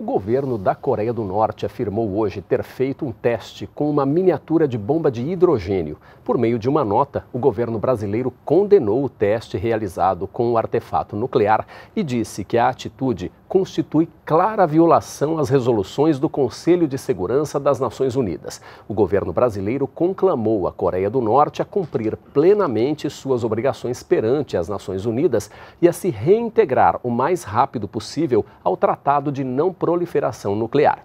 O governo da Coreia do Norte afirmou hoje ter feito um teste com uma miniatura de bomba de hidrogênio. Por meio de uma nota, o governo brasileiro condenou o teste realizado com o um artefato nuclear e disse que a atitude constitui clara violação às resoluções do Conselho de Segurança das Nações Unidas. O governo brasileiro conclamou a Coreia do Norte a cumprir plenamente suas obrigações perante as Nações Unidas e a se reintegrar o mais rápido possível ao Tratado de Não Proliferação Nuclear.